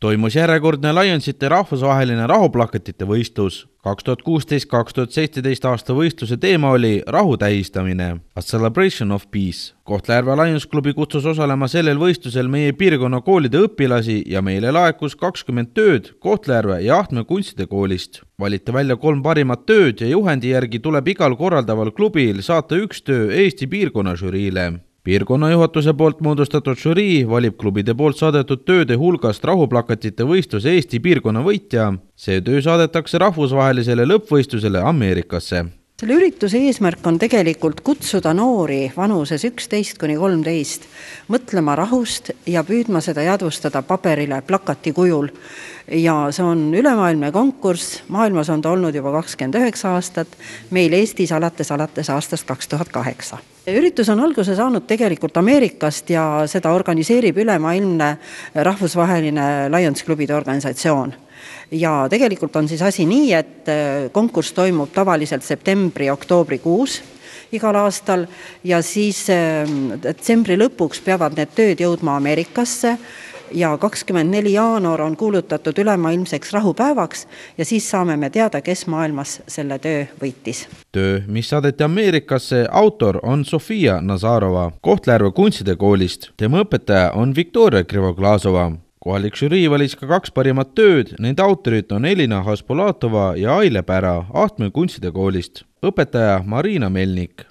toimus järjekordne Lionsite rahvusvaheline rahuplakatite võistlus. kaks tuhat kuusteist, kaks tuhat seitseteist aasta võistluse teema oli rahu tähistamine, a celebration of peace. Kohtla-Järve Lions klubi kutsus osalema sellel võistlusel meie piirkonna koolide õpilasi ja meile laekus kakskümmend tööd Kohtla-Järve ja Ahtme kunstide koolist. valiti välja kolm parimat tööd ja juhendi järgi tuleb igal korraldaval klubil saata üks töö Eesti piirkonna žüriile piirkonna juhatuse poolt moodustatud žürii valib klubide poolt saadetud tööde hulgast rahuplakatite võistluse Eesti piirkonna võitja. see töö saadetakse rahvusvahelisele lõppvõistlusele Ameerikasse selle ürituse eesmärk on tegelikult kutsuda noori vanuses üksteist kuni kolmteist mõtlema rahust ja püüdma seda jäädvustada paberile plakati kujul. ja see on ülemaailmne konkurss, maailmas on ta olnud juba kakskümmend üheksa aastat, meil Eestis alates, alates aastast kaks tuhat kaheksa üritus on alguse saanud tegelikult Ameerikast ja seda organiseerib ülemaailmne rahvusvaheline Lions klubide organisatsioon ja tegelikult on siis asi nii, et äh, konkurss toimub tavaliselt septembri-oktoobrikuus igal aastal ja siis ähm, detsembri lõpuks peavad need tööd jõudma Ameerikasse ja kakskümmend neli jaanuar on kuulutatud ülemaailmseks rahupäevaks ja siis saame me teada, kes maailmas selle töö võitis. töö, mis saadeti Ameerikasse, autor on Sofia Nazarova Kohtla-Järve kunstide koolist, tema õpetaja on Viktoria Krivoklasova kohalik žürii valis ka kaks parimat tööd, nende autorid on Elina Haspolatova ja Aile Pära Ahtme kunstide koolist, õpetaja Marina Melnik